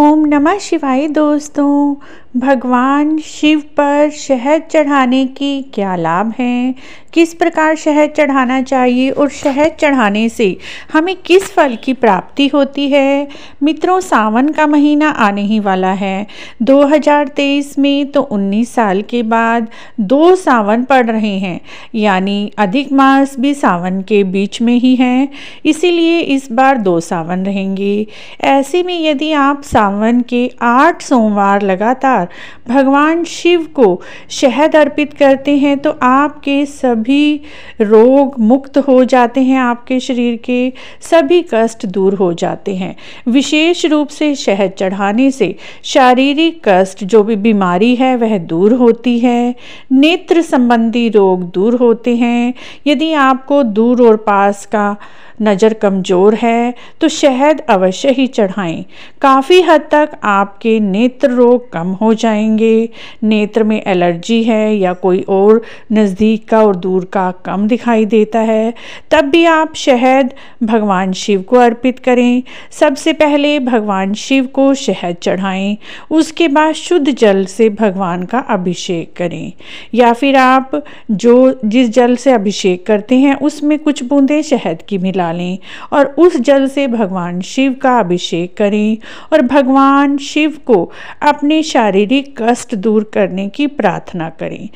ओम नमः शिवाय दोस्तों भगवान शिव पर शहद चढ़ाने की क्या लाभ हैं किस प्रकार शहद चढ़ाना चाहिए और शहद चढ़ाने से हमें किस फल की प्राप्ति होती है मित्रों सावन का महीना आने ही वाला है 2023 में तो 19 साल के बाद दो सावन पड़ रहे हैं यानी अधिक मास भी सावन के बीच में ही हैं इसीलिए इस बार दो सावन रहेंगे ऐसे में यदि आप सावन के आठ सोमवार लगातार भगवान शिव को शहद अर्पित करते हैं तो आपके सब सभी रोग मुक्त हो जाते हैं आपके शरीर के सभी कष्ट दूर हो जाते हैं विशेष रूप से शहद चढ़ाने से शारीरिक कष्ट जो भी बीमारी है वह दूर होती है नेत्र संबंधी रोग दूर होते हैं यदि आपको दूर और पास का नज़र कमज़ोर है तो शहद अवश्य ही चढ़ाएं काफ़ी हद तक आपके नेत्र रोग कम हो जाएंगे नेत्र में एलर्जी है या कोई और नज़दीक का और दूर का कम दिखाई देता है तब भी आप शहद भगवान शिव को अर्पित करें सबसे पहले भगवान शिव को शहद चढ़ाएं उसके बाद शुद्ध जल से भगवान का अभिषेक करें या फिर आप जो जिस जल से अभिषेक करते हैं उसमें कुछ बूंदें शहद की मिला डालें और उस जल से भगवान शिव का अभिषेक करें और भगवान शिव को अपने शारीरिक कष्ट दूर करने की प्रार्थना करें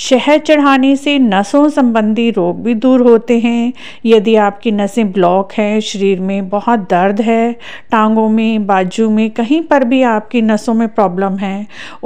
शहद चढ़ाने से नसों संबंधी रोग भी दूर होते हैं यदि आपकी नसें ब्लॉक हैं शरीर में बहुत दर्द है टांगों में बाजू में कहीं पर भी आपकी नसों में प्रॉब्लम है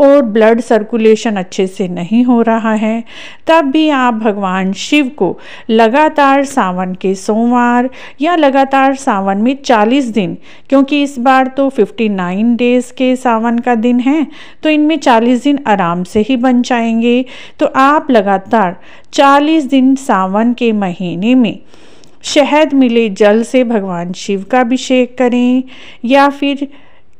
और ब्लड सर्कुलेशन अच्छे से नहीं हो रहा है तब भी आप भगवान शिव को लगातार सावन के सोमवार या लगातार सावन में 40 दिन क्योंकि इस बार तो नाइन डेज़ के सावन का दिन है तो इनमें चालीस दिन आराम से ही बन जाएंगे तो आप लगातार 40 दिन सावन के महीने में शहद मिले जल से भगवान शिव का अभिषेक करें या फिर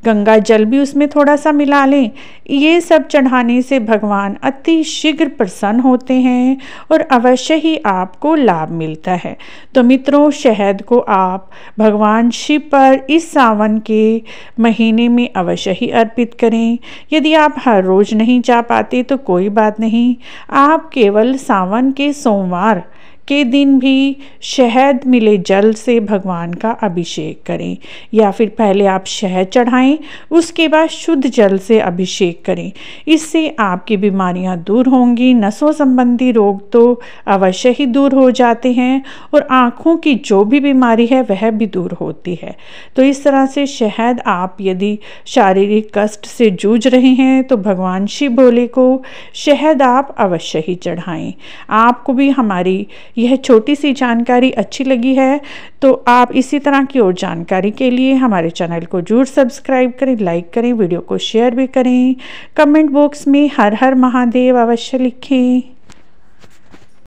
गंगा जल भी उसमें थोड़ा सा मिला लें ये सब चढ़ाने से भगवान अति शीघ्र प्रसन्न होते हैं और अवश्य ही आपको लाभ मिलता है तो मित्रों शहद को आप भगवान शिव पर इस सावन के महीने में अवश्य ही अर्पित करें यदि आप हर रोज़ नहीं जा पाते तो कोई बात नहीं आप केवल सावन के सोमवार के दिन भी शहद मिले जल से भगवान का अभिषेक करें या फिर पहले आप शहद चढ़ाएं उसके बाद शुद्ध जल से अभिषेक करें इससे आपकी बीमारियां दूर होंगी नसों संबंधी रोग तो अवश्य ही दूर हो जाते हैं और आँखों की जो भी बीमारी है वह भी दूर होती है तो इस तरह से शहद आप यदि शारीरिक कष्ट से जूझ रहे हैं तो भगवान शिव भोले को शहद आप अवश्य ही चढ़ाएं आपको भी हमारी यह छोटी सी जानकारी अच्छी लगी है तो आप इसी तरह की और जानकारी के लिए हमारे चैनल को जरूर सब्सक्राइब करें लाइक करें वीडियो को शेयर भी करें कमेंट बॉक्स में हर हर महादेव अवश्य लिखें